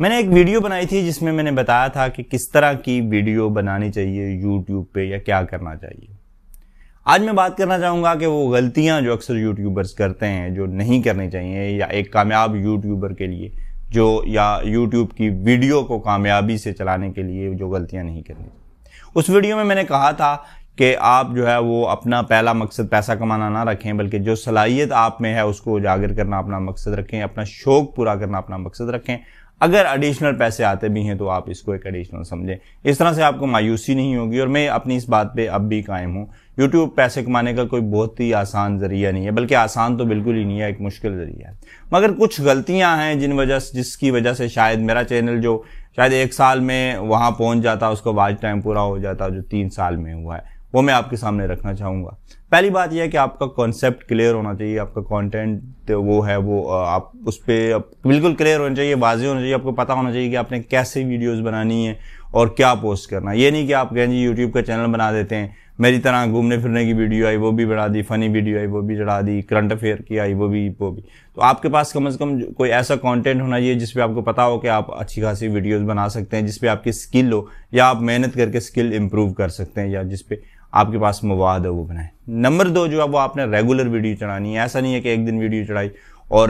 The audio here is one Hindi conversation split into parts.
मैंने एक वीडियो बनाई थी जिसमें मैंने बताया था कि किस तरह की वीडियो बनानी चाहिए यूट्यूब पे या क्या करना चाहिए आज मैं बात करना चाहूँगा कि वो गलतियाँ जो अक्सर यूट्यूबर्स करते हैं जो नहीं करनी चाहिए या एक कामयाब यूट्यूबर के लिए जो या यूट्यूब की वीडियो को कामयाबी से चलाने के लिए जो गलतियाँ नहीं करनी उस वीडियो में मैंने कहा था कि आप जो है वो अपना पहला मकसद पैसा कमाना ना रखें बल्कि जो सलाहियत आप में है उसको उजागर करना अपना मकसद रखें अपना शौक़ पूरा करना अपना मकसद रखें अगर एडिशनल पैसे आते भी हैं तो आप इसको एक एडिशनल समझें इस तरह से आपको मायूसी नहीं होगी और मैं अपनी इस बात पे अब भी कायम हूँ यूट्यूब पैसे कमाने का कोई बहुत ही आसान जरिया नहीं है बल्कि आसान तो बिल्कुल ही नहीं है एक मुश्किल जरिया है मगर कुछ गलतियाँ हैं जिन वजह जिसकी वजह से शायद मेरा चैनल जो शायद एक साल में वहाँ पहुँच जाता उसको वाच टाइम पूरा हो जाता जो तीन साल में हुआ है वो मैं आपके सामने रखना चाहूँगा पहली बात यह है कि आपका कॉन्सेप्ट क्लियर होना चाहिए आपका कंटेंट वो है वो आप उस पर बिल्कुल क्लियर होना चाहिए वाजी होना चाहिए आपको पता होना चाहिए कि आपने कैसे वीडियोस बनानी है और क्या पोस्ट करना ये नहीं कि आप कहें जी यूट्यूब का चैनल बना देते हैं मेरी तरह घूमने फिरने की वीडियो आई वो भी बढ़ा दी फनी वीडियो आई वो भी चढ़ा दी करंट अफेयर की आई वो भी वो भी तो आपके पास कम से कम कोई ऐसा कंटेंट होना चाहिए जिसपे आपको पता हो कि आप अच्छी खासी वीडियोस बना सकते हैं जिसपे आपकी स्किल हो या आप मेहनत करके स्किल इम्प्रूव कर सकते हैं या जिसपे आपके पास मवाद है वो बनाए नंबर दो जो है वो आपने रेगुलर वीडियो चढ़ानी है ऐसा नहीं है कि एक दिन वीडियो चढ़ाई और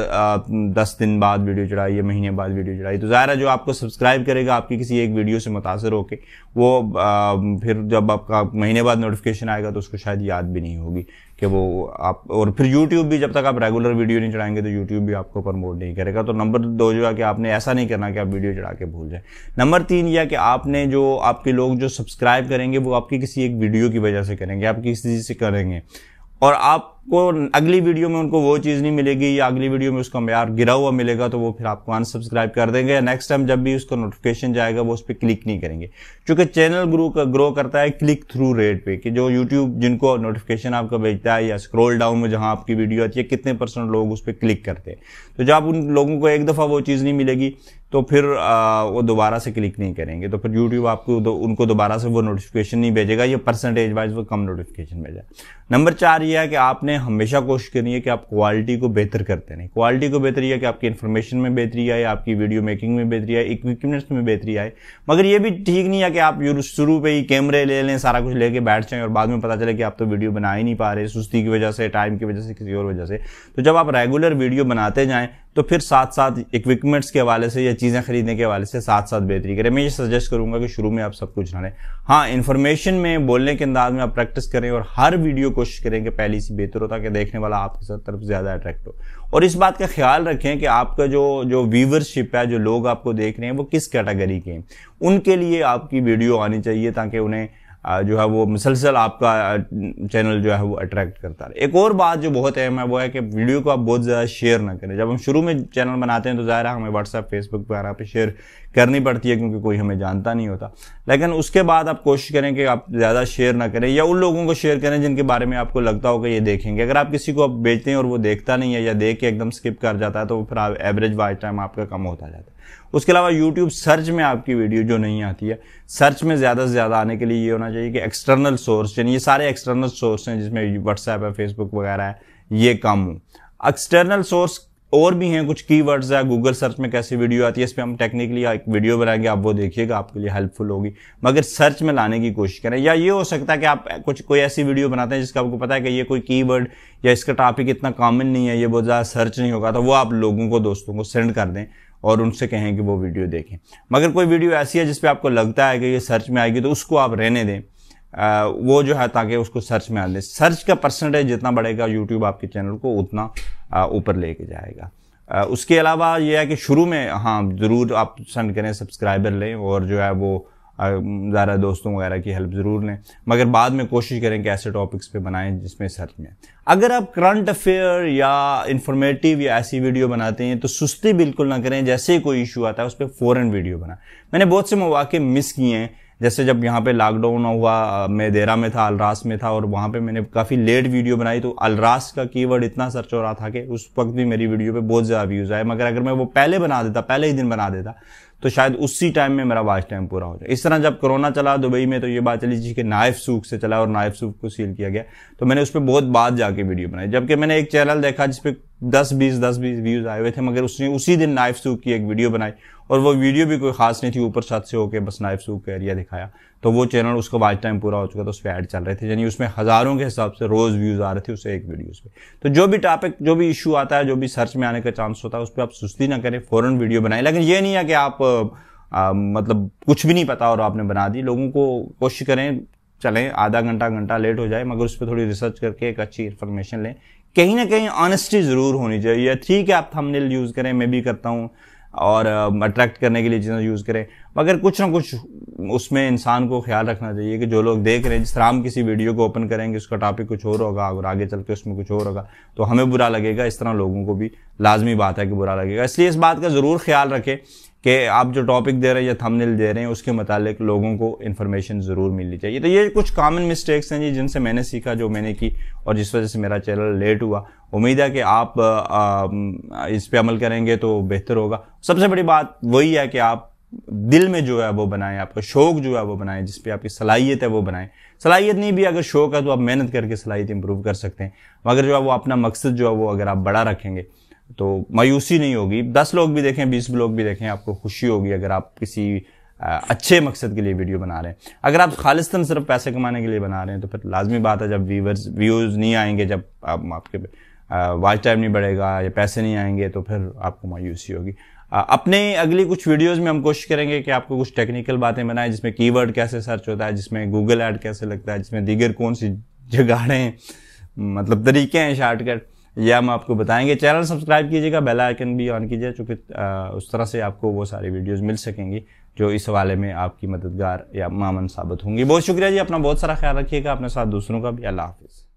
दस दिन बाद वीडियो चढ़ाई या महीने बाद वीडियो चढ़ाई तो ज़ाहिर है जो आपको सब्सक्राइब करेगा आपकी किसी एक वीडियो से मुतासर होकर वो फिर जब आपका महीने बाद नोटिफिकेशन आएगा तो उसको शायद याद भी नहीं होगी कि वो आप और फिर यूट्यूब भी जब तक आप रेगुलर वीडियो नहीं चढ़ाएंगे तो यूट्यूब भी आपको प्रमोट नहीं करेगा तो नंबर दो जो है कि आपने ऐसा नहीं करना कि आप वीडियो चढ़ा के भूल जाए नंबर तीन यह कि आपने जो आपके लोग जो सब्सक्राइब करेंगे वो आपकी किसी एक वीडियो की वजह से करेंगे आप किसी चीज़ से करेंगे और आप आपको अगली वीडियो में उनको वो चीज़ नहीं मिलेगी या अगली वीडियो में उसका मैार गिरा हुआ मिलेगा तो वो फिर आपको अनसब्सक्राइब कर देंगे या नेक्स्ट टाइम जब भी उसका नोटिफिकेशन जाएगा वो उस पर क्लिक नहीं करेंगे क्योंकि चैनल ग्रो ग्रो करता है क्लिक थ्रू रेट पे कि जो यूट्यूब जिनको नोटिफिकेशन आपका भेजता है या स्क्रोल डाउन में जहाँ आपकी वीडियो आती है कितने परसेंट लोग उस पर क्लिक करते हैं तो जब उन लोगों को एक दफ़ा वो चीज़ नहीं मिलेगी तो फिर वो दोबारा से क्लिक नहीं करेंगे तो फिर यूट्यूब आपको दो, उनको दोबारा से वो नोटिफिकेशन नहीं भेजेगा या परसेंटेज वाइज वो कम नोटिफिकेशन भेजा नंबर चार ये है कि आपने आपने हमेशा कोशिश करनी है कि आप क्वालिटी को बेहतर करते रहें क्वालिटी को बेहतरी है कि आपकी इन्फॉर्मेशन में बेहतरी आए आपकी वीडियो मेकिंग में बेहतरी आए इक्विपमेंट्स में बेहतरी आए मगर ये भी ठीक नहीं है कि आप शुरू पे ही कैमरे ले लें सारा कुछ लेके बैठ जाएं और बाद में पता चले कि आप तो वीडियो बना ही नहीं पा रहे सुस्ती की वजह से टाइम की वजह से किसी और वजह से तो जब आप रेगुलर वीडियो बनाते जाएँ तो फिर साथ साथ इक्विपमेंट्स के हवाले से या चीज़ें खरीदने के हवाले से साथ साथ बेहतरी करें मैं ये सजेस्ट करूंगा कि शुरू में आप सब कुछ ना लें हाँ इन्फॉर्मेशन में बोलने के अंदाज में आप प्रैक्टिस करें और हर वीडियो कोशिश करें कि पहली से बेहतर हो ताकि देखने वाला आपके साथ तरफ ज़्यादा अट्रैक्ट हो और इस बात का ख्याल रखें कि आपका जो जो व्यूवरशिप है जो लोग आपको देख रहे हैं वो किस कैटेगरी के हैं उनके लिए आपकी वीडियो आनी चाहिए ताकि उन्हें जो है वो मुसलसल आपका चैनल जो है वो अट्रैक्ट करता रहे एक और बात जो बहुत अहम है वो है कि वीडियो को आप बहुत ज़्यादा शेयर ना करें जब हम शुरू में चैनल बनाते हैं तो ज़ाहिर है हमें व्हाट्सअप फेसबुक वगैरह पर शेयर करनी पड़ती है क्योंकि कोई हमें जानता नहीं होता लेकिन उसके बाद आप कोशिश करें कि आप ज़्यादा शेयर ना करें या उन लोगों को शेयर करें जिनके बारे में आपको लगता हो कि ये देखेंगे अगर आप किसी को आप बेचते हैं और वो देखता नहीं है या देख के एकदम स्किप कर जाता है तो फिर एवरेज वाइज टाइम आपका कम होता जाता है उसके अलावा यूट्यूब सर्च में आपकी वीडियो जो नहीं आती है सर्च में ज़्यादा से ज़्यादा आने के लिए ये होना चाहिए कि एक्सटर्नल सोर्स यानी ये सारे एक्सटर्नल सोर्स हैं जिसमें व्हाट्सएप है फेसबुक वगैरह है ये कम हो एक्सटर्नल सोर्स और भी हैं कुछ कीवर्ड्स है गूगल सर्च में कैसी वीडियो आती है इस पर हम टेक्निकली एक वीडियो बनाएंगे आप वो देखिएगा आपके लिए हेल्पफुल होगी मगर सर्च में लाने की कोशिश करें या ये हो सकता है कि आप कुछ कोई ऐसी वीडियो बनाते हैं जिसका आपको पता है कि ये कोई कीवर्ड या इसका टॉपिक इतना कॉमन नहीं है ये बहुत ज़्यादा सर्च नहीं होगा तो वो आप लोगों को दोस्तों को सेंड कर दें और उनसे कहें कि वो वीडियो देखें मगर कोई वीडियो ऐसी है जिस पर आपको लगता है कि ये सर्च में आएगी तो उसको आप रहने दें आ, वो जो है ताकि उसको सर्च में आ दें सर्च का परसेंटेज जितना बढ़ेगा यूट्यूब आपके चैनल को उतना ऊपर लेके जाएगा आ, उसके अलावा ये है कि शुरू में हाँ ज़रूर आप पसंद करें सब्सक्राइबर लें और जो है वो ज़्यादा दोस्तों वगैरह की हेल्प ज़रूर लें मगर बाद में कोशिश करें कि ऐसे टॉपिक्स पे बनाएं जिसमें सर्च में अगर आप करंट अफेयर या इंफॉर्मेटिव या ऐसी वीडियो बनाते हैं तो सुस्ती बिल्कुल ना करें जैसे ही कोई इशू आता है उस पर फ़ौर वीडियो बनाएं मैंने बहुत से मौाक़े मिस किए हैं जैसे जब यहाँ पे लॉकडाउन हुआ मैं देरा में था अलरास में था और वहाँ पे मैंने काफ़ी लेट वीडियो बनाई तो अलरास का कीवर्ड इतना सर्च हो रहा था कि उस वक्त भी मेरी वीडियो पे बहुत ज़्यादा व्यूज़ आए मगर अगर मैं वो पहले बना देता पहले ही दिन बना देता तो शायद उसी टाइम में मेरा वाच टाइम पूरा हो जाए इस तरह जब कोरोना चला दुबई में तो ये बात चली जिसके नाइफ सूख से चला और नाइफ सूख को सील किया गया तो मैंने उस पर बहुत बाद जाके वीडियो बनाई जबकि मैंने एक चैनल देखा जिसपे दस बीस दस बीस व्यूज आए हुए थे मगर उसने उसी दिन नाइफ सूख की एक वीडियो बनाई और वो वीडियो भी कोई खास नहीं थी ऊपर छत से होके बस नाइफ सूख का एरिया दिखाया तो वो चैनल उसका वाच टाइम पूरा हो चुका था उस पर ऐड चल रहे थे यानी उसमें हज़ारों के हिसाब से रोज़ व्यूज़ आ रहे थे उसे एक वीडियो पे तो जो भी टॉपिक जो भी इशू आता है जो भी सर्च में आने का चांस होता है उस पर आप सुस्ती ना करें फ़ौरन वीडियो बनाएं लेकिन ये नहीं है कि आप आ, मतलब कुछ भी नहीं पता और आपने बना दी लोगों को कोशिश करें चलें आधा घंटा घंटा लेट हो जाए मगर उस पर थोड़ी रिसर्च करके एक अच्छी इन्फॉर्मेशन लें कहीं ना कहीं ऑनेस्टी ज़रूर होनी चाहिए ठीक है आप थंबनेल यूज़ करें मैं भी करता हूँ और अट्रैक्ट करने के लिए चीज़ें यूज़ करें मगर कुछ ना कुछ उसमें इंसान को ख्याल रखना चाहिए कि जो लोग देख रहे हैं जिस तरह हम किसी वीडियो को ओपन करेंगे उसका टॉपिक कुछ और होगा और आगे चल के उसमें कुछ और होगा तो हमें बुरा लगेगा इस तरह लोगों को भी लाजमी बात है कि बुरा लगेगा इसलिए इस बात का ज़रूर ख्याल रखें कि आप जो टॉपिक दे रहे हैं या थंबनेल दे रहे हैं उसके मतलब लोगों को इन्फॉर्मेशन ज़रूर मिलनी चाहिए तो ये कुछ कॉमन मिस्टेक्स हैं जी जिनसे मैंने सीखा जो मैंने की और जिस वजह से मेरा चैनल लेट हुआ उम्मीद है कि आप आ, इस पर अमल करेंगे तो बेहतर होगा सबसे बड़ी बात वही है कि आप दिल में जो है वो बनाएं आपका शौक जो है वो बनाएं जिस पे आपकी सलाहियत है वो बनाएं सलाहियत नहीं भी अगर शौक है तो आप मेहनत करके सलाहियत इंप्रूव कर सकते हैं मगर जो है वो अपना मकसद जो है वो अगर आप बड़ा रखेंगे तो मायूसी नहीं होगी दस लोग भी देखें बीस लोग भी देखें आपको खुशी होगी अगर आप किसी अच्छे मकसद के लिए वीडियो बना रहे हैं अगर आप खालिस्तन सिर्फ पैसे कमाने के लिए बना रहे हैं तो फिर लाजमी बात है जब व्यूवर्स व्यूज़ नहीं आएंगे जब आप आपके वॉच टाइम नहीं बढ़ेगा या पैसे नहीं आएंगे तो फिर आपको मायूसी होगी अपने अगली कुछ वीडियोस में हम कोशिश करेंगे कि आपको कुछ टेक्निकल बातें बनाएं जिसमें कीवर्ड कैसे सर्च होता है जिसमें गूगल ऐड कैसे लगता है जिसमें दीगर कौन सी जगाड़ें मतलब तरीके हैं शॉर्टकट ये हम आपको बताएंगे चैनल सब्सक्राइब कीजिएगा बेल आइकन भी ऑन कीजिए चूँकि उस तरह से आपको वो सारी वीडियोस मिल सकेंगी जो इस हवाले में आपकी मददगार या मामन साबित होंगी बहुत शुक्रिया जी अपना बहुत सारा ख्याल रखिएगा अपने साथ दूसरों का भी अल्लाह हाफिज़